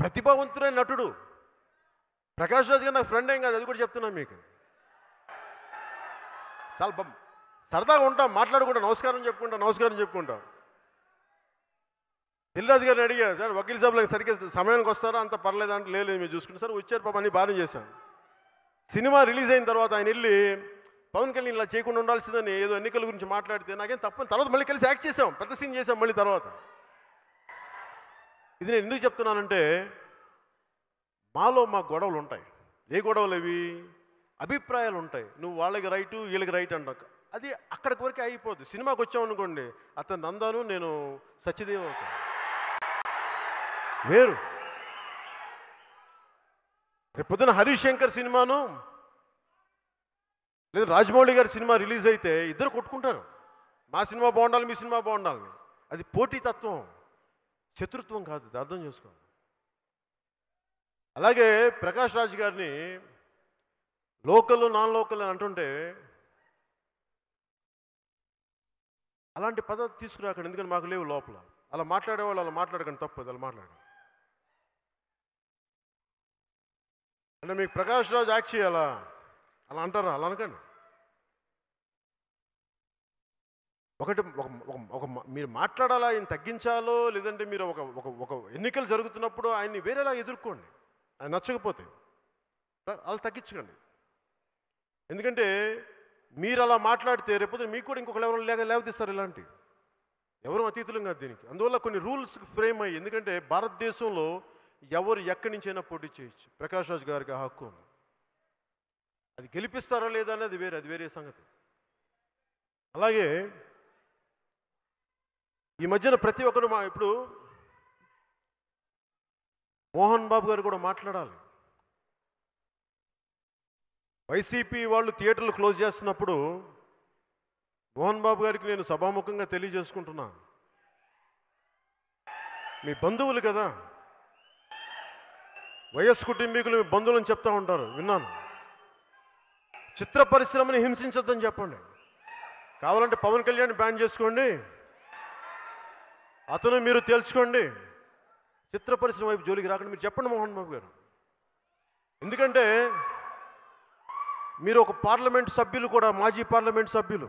ప్రతిభావంతుడైన నటుడు ప్రకాష్ రాజు గారు నాకు ఫ్రెండ్ ఏం కాదు అది కూడా చెప్తున్నాను మీకు చాలా సరదాగా ఉంటాం మాట్లాడుకుంటాం నమస్కారం చెప్పుకుంటాం నమస్కారం చెప్పుకుంటాం దిల్రాజు గారిని అడిగారు సార్ వకీల్ సాబ్లకు సరిగ్గా సమయానికి వస్తారా అంత పర్లేదు అంటే లేదు మీరు చూసుకుంటే సార్ వచ్చారు పాప అని బాధ చేశాను సినిమా రిలీజ్ అయిన తర్వాత ఆయన వెళ్ళి పవన్ కళ్యాణ్ ఇలా చేయకుండా ఉండాల్సిందని ఏదో ఎన్నికల గురించి మాట్లాడితే నాకేం తప్పని తర్వాత మళ్ళీ కలిసి యాక్ట్ చేసాం పెద్ద సీన్ చేసాం మళ్ళీ తర్వాత ఇది నేను ఎందుకు చెప్తున్నానంటే మాలో మా గొడవలు ఉంటాయి ఏ గొడవలు ఇవి అభిప్రాయాలు ఉంటాయి నువ్వు వాళ్ళకి రైటు వీళ్ళకి రైట్ అంట అది అక్కడికి వరకే అయిపోద్ది సినిమాకి వచ్చామనుకోండి అతను నందాను నేను సత్యదేవ వేరు రేపొద్దున హరీష్ శంకర్ సినిమాను లేదు రాజమౌళి గారి సినిమా రిలీజ్ అయితే ఇద్దరు కొట్టుకుంటారు మా సినిమా బాగుండాలి మీ సినిమా బాగుండాలని అది పోటీతత్వం శత్రుత్వం కాదు అర్థం చేసుకోండి అలాగే ప్రకాష్ రాజ్ గారిని లోకల్ నాన్ లోకల్ అని అంటుంటే అలాంటి పద్ధతి తీసుకురాకండి ఎందుకంటే మాకు లేవు లోపల అలా మాట్లాడేవాళ్ళు అలా మాట్లాడకండి తప్పదు అలా మాట్లాడ అంటే మీకు ప్రకాష్ రాజ్ యాక్ట్ చేయాలా అలా అంటారా అలా అనకండి ఒకటి ఒక ఒక మీరు మాట్లాడాలా ఆయన తగ్గించాలో లేదంటే మీరు ఒక ఒక ఒక ఎన్నికలు జరుగుతున్నప్పుడు ఆయన్ని వేరేలా ఎదుర్కోండి ఆయన నచ్చకపోతే అలా తగ్గించకండి ఎందుకంటే మీరు అలా మాట్లాడితే రేపు మీకు కూడా ఇంకొకరు ఎవరు లేక లేవదీస్తారు ఇలాంటి ఎవరు అతీతులం కాదు దీనికి అందువల్ల కొన్ని రూల్స్ ఫ్రేమ్ అయ్యి ఎందుకంటే భారతదేశంలో ఎవరు ఎక్కడి నుంచైనా పోటీ చేయొచ్చు ప్రకాష్ రాజ్ గారికి ఆ హక్కు అది గెలిపిస్తారా లేదా అనేది వేరే అది వేరే సంగతి అలాగే ఈ మధ్యన ప్రతి ఒక్కరు మా ఇప్పుడు మోహన్ బాబు గారు కూడా మాట్లాడాలి వైసీపీ వాళ్ళు థియేటర్లు క్లోజ్ చేస్తున్నప్పుడు మోహన్ బాబు గారికి నేను సభాముఖంగా తెలియజేసుకుంటున్నా మీ బంధువులు కదా వైఎస్ కుటుంబీకులు మీ బంధువులని చెప్తా ఉంటారు విన్నాను చిత్ర పరిశ్రమని హింసించద్దని చెప్పండి కావాలంటే పవన్ కళ్యాణ్ బ్యాన్ చేసుకోండి అతను మీరు తేల్చుకోండి చిత్ర పరిశ్రమ వైపు జోలికి రాకుండా మీరు చెప్పండి మోహన్ బాబు గారు ఎందుకంటే మీరు ఒక పార్లమెంట్ సభ్యులు కూడా మాజీ పార్లమెంట్ సభ్యులు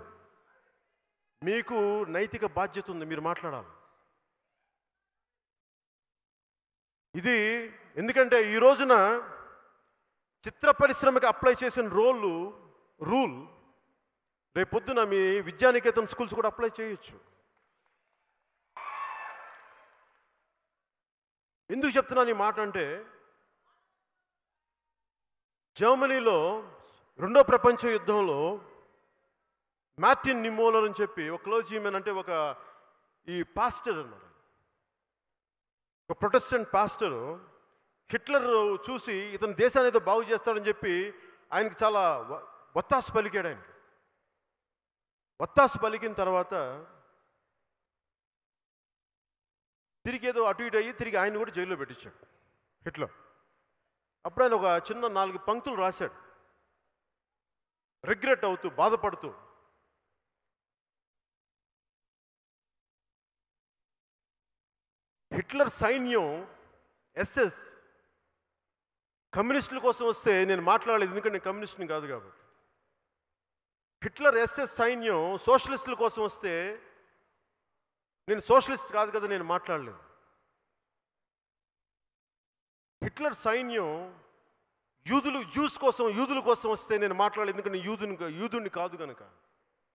మీకు నైతిక బాధ్యత ఉంది మీరు మాట్లాడాలి ఇది ఎందుకంటే ఈ రోజున చిత్ర పరిశ్రమకి అప్లై చేసిన రోల్ రూల్ రేపొద్దున మీ విద్యానికేతన్ స్కూల్స్ కూడా అప్లై చేయొచ్చు ఎందుకు చెప్తున్నాను ఈ మాట అంటే జర్మనీలో రెండో ప్రపంచ యుద్ధంలో మ్యాటిన్ నిమోలర్ అని చెప్పి ఒక క్లోజీమెన్ అంటే ఒక ఈ పాస్టర్ అన్నారు ఒక ప్రొటెస్టెంట్ పాస్టర్ హిట్లర్ చూసి ఇతను దేశాన్ని ఏదో బాగు చేస్తాడని చెప్పి ఆయనకి చాలా వత్తాసు పలికాడు ఆయన వత్తాసు పలికిన తర్వాత తిరిగి ఏదో అటు ఇటు అయ్యి తిరిగి ఆయన కూడా జైల్లో పెట్టించాడు హిట్లర్ అప్పుడు ఆయన ఒక చిన్న నాలుగు పంక్తులు రాశాడు రిగ్రెట్ అవుతూ బాధపడుతూ హిట్లర్ సైన్యం ఎస్ఎస్ కమ్యూనిస్టుల కోసం వస్తే నేను మాట్లాడలేదు ఎందుకంటే నేను కమ్యూనిస్ట్ని కాదు కాబట్టి హిట్లర్ ఎస్ఎస్ సైన్యం సోషలిస్టుల కోసం వస్తే నేను సోషలిస్ట్ కాదు కదా నేను మాట్లాడలేదు హిట్లర్ సైన్యం యూదులు జ్యూస్ కోసం యూదుల కోసం వస్తే నేను మాట్లాడలేదు ఎందుకంటే యూదుని యూదుని కాదు కనుక